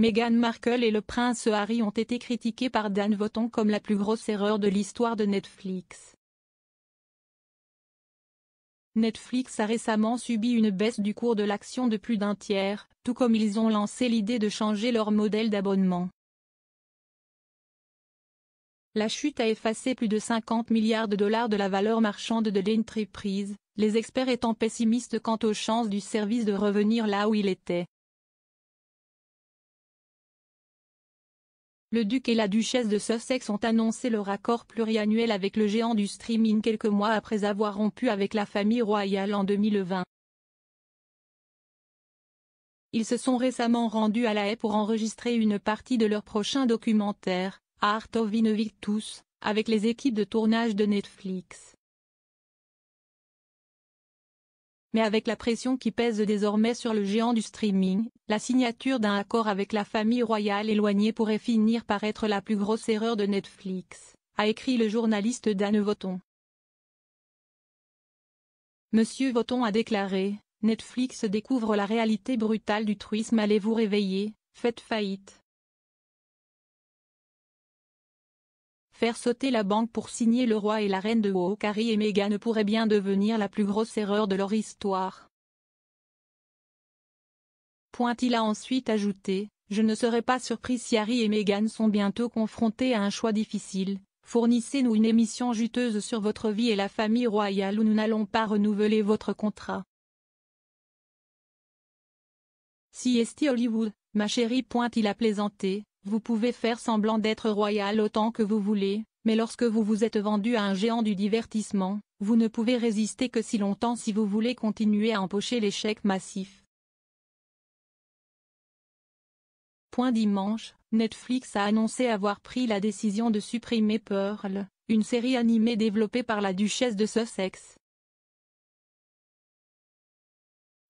Meghan Markle et le prince Harry ont été critiqués par Dan Voton comme la plus grosse erreur de l'histoire de Netflix. Netflix a récemment subi une baisse du cours de l'action de plus d'un tiers, tout comme ils ont lancé l'idée de changer leur modèle d'abonnement. La chute a effacé plus de 50 milliards de dollars de la valeur marchande de l'entreprise, les experts étant pessimistes quant aux chances du service de revenir là où il était. Le duc et la duchesse de Sussex ont annoncé leur accord pluriannuel avec le géant du streaming quelques mois après avoir rompu avec la famille royale en 2020. Ils se sont récemment rendus à La Haye pour enregistrer une partie de leur prochain documentaire, Art of tous avec les équipes de tournage de Netflix. Mais avec la pression qui pèse désormais sur le géant du streaming, la signature d'un accord avec la famille royale éloignée pourrait finir par être la plus grosse erreur de Netflix, a écrit le journaliste Dan Voton. Monsieur Voton a déclaré, Netflix découvre la réalité brutale du truisme allez vous réveiller, faites faillite. Faire sauter la banque pour signer le roi et la reine de Haut, Harry et Meghan pourraient bien devenir la plus grosse erreur de leur histoire. Point il a ensuite ajouté, je ne serais pas surpris si Harry et Meghan sont bientôt confrontés à un choix difficile, fournissez-nous une émission juteuse sur votre vie et la famille royale ou nous n'allons pas renouveler votre contrat. Si est Hollywood, ma chérie. Point il a plaisanté, vous pouvez faire semblant d'être royal autant que vous voulez, mais lorsque vous vous êtes vendu à un géant du divertissement, vous ne pouvez résister que si longtemps si vous voulez continuer à empocher l'échec massif. Point dimanche, Netflix a annoncé avoir pris la décision de supprimer Pearl, une série animée développée par la duchesse de Sussex.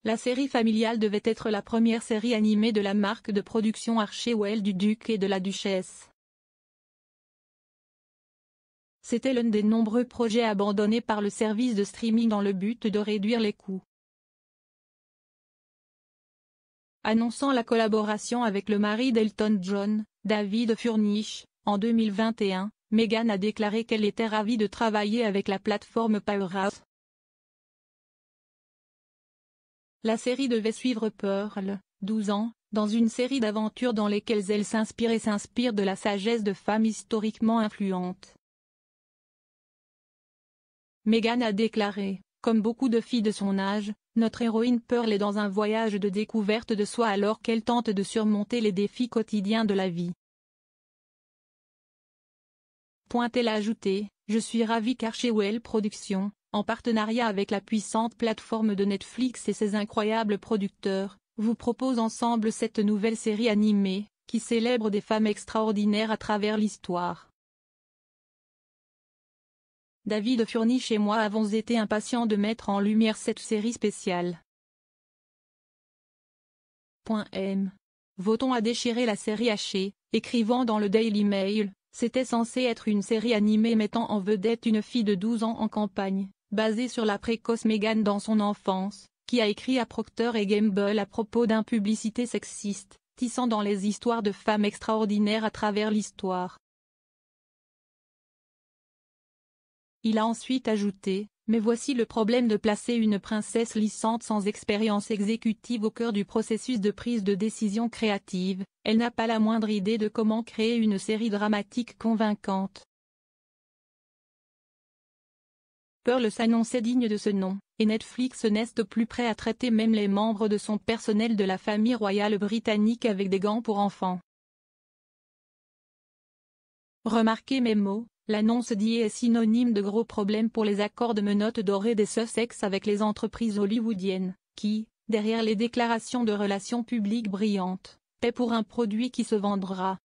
La série familiale devait être la première série animée de la marque de production Archewell du duc et de la duchesse. C'était l'un des nombreux projets abandonnés par le service de streaming dans le but de réduire les coûts. Annonçant la collaboration avec le mari d'Elton John, David Furnish, en 2021, Meghan a déclaré qu'elle était ravie de travailler avec la plateforme Powerhouse. La série devait suivre Pearl, 12 ans, dans une série d'aventures dans lesquelles elle s'inspire et s'inspire de la sagesse de femmes historiquement influentes. Meghan a déclaré, comme beaucoup de filles de son âge, notre héroïne Pearl est dans un voyage de découverte de soi alors qu'elle tente de surmonter les défis quotidiens de la vie. Point elle a ajouté, je suis ravie qu'Archewell Productions, en partenariat avec la puissante plateforme de Netflix et ses incroyables producteurs, vous propose ensemble cette nouvelle série animée, qui célèbre des femmes extraordinaires à travers l'histoire. David Furnish et moi avons été impatients de mettre en lumière cette série spéciale. Point M. Votons à déchirer la série hachée, écrivant dans le Daily Mail, c'était censé être une série animée mettant en vedette une fille de 12 ans en campagne, basé sur la précoce Meghan dans son enfance, qui a écrit à Procter et Gamble à propos d'un publicité sexiste, tissant dans les histoires de femmes extraordinaires à travers l'histoire. Il a ensuite ajouté, mais voici le problème de placer une princesse lissante sans expérience exécutive au cœur du processus de prise de décision créative, elle n'a pas la moindre idée de comment créer une série dramatique convaincante. Pearl s'annonçait digne de ce nom, et Netflix n'est plus prêt à traiter même les membres de son personnel de la famille royale britannique avec des gants pour enfants. Remarquez mes mots, l'annonce dit est synonyme de gros problèmes pour les accords de menottes dorées des Sussex avec les entreprises hollywoodiennes, qui, derrière les déclarations de relations publiques brillantes, paient pour un produit qui se vendra.